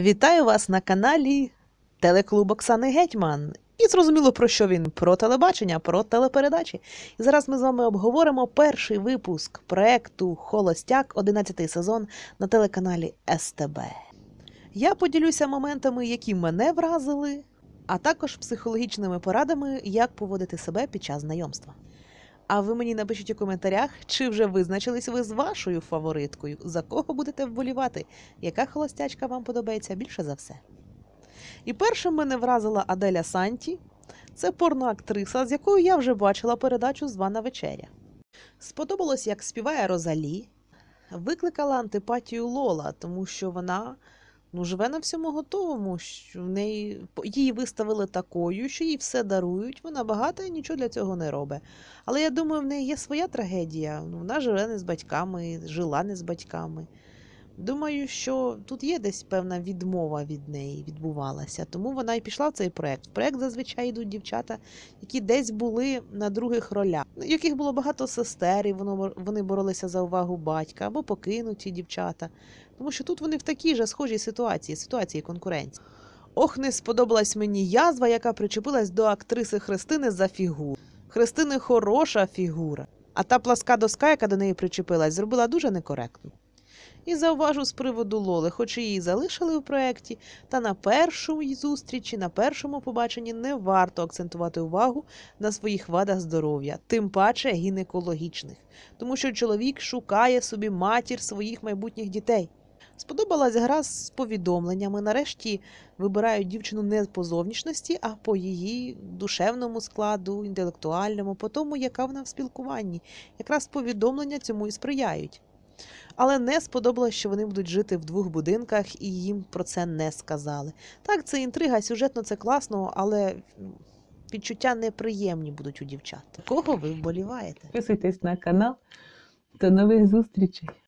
Вітаю вас на каналі Телеклуб Оксани Гетьман. І зрозуміло, про що він? Про телебачення, про телепередачі. І зараз ми з вами обговоримо перший випуск проекту Холостяк, 11 сезон на телеканалі СТБ. Я поділюся моментами, які мене вразили, а також психологічними порадами, як поводити себе під час знайомства. А ви мені напишіть у коментарях, чи вже визначились ви з вашою фавориткою, за кого будете вболівати, яка холостячка вам подобається більше за все. І першим мене вразила Аделя Санті, це порноактриса, з якою я вже бачила передачу Звана вечеря. Сподобалось, як співає Розалі, викликала антипатію Лола, тому що вона ну, живе на всьому готовому, що в неї її виставили такою, що їй все дарують, вона багата і нічого для цього не робить. Але я думаю, в неї є своя трагедія. Ну, Вона живе не з батьками, жила не з батьками. Думаю, що тут є десь певна відмова від неї відбувалася, тому вона і пішла в цей проект. В проект зазвичай йдуть дівчата, які десь були на других ролях, ну, яких було багато сестер, і воно вони боролися за увагу батька або покинуті дівчата, тому що тут вони в такій же схожій ситуації, ситуації конкуренції. Ох, не сподобалась мені язва, яка причепилась до актриси Христини за фігуру. Христини хороша фігура, а та пласка доска, яка до неї причепилась, зробила дуже некоректно. І зауважу з приводу Лоли, хоч її залишили в проєкті, та на першій зустрічі, на першому побаченні не варто акцентувати увагу на своїх вадах здоров'я, тим паче гінекологічних, тому що чоловік шукає собі матір своїх майбутніх дітей. Сподобалась гра з повідомленнями. Нарешті вибирають дівчину не по зовнішності, а по її душевному складу, інтелектуальному, по тому, яка вона в спілкуванні. Якраз повідомлення цьому і сприяють. Але не сподобалось, що вони будуть жити в двох будинках, і їм про це не сказали. Так, це інтрига, сюжетно це класно, але відчуття неприємні будуть у дівчат. Кого ви вболіваєте? Підписуйтесь на канал. До нових зустрічей.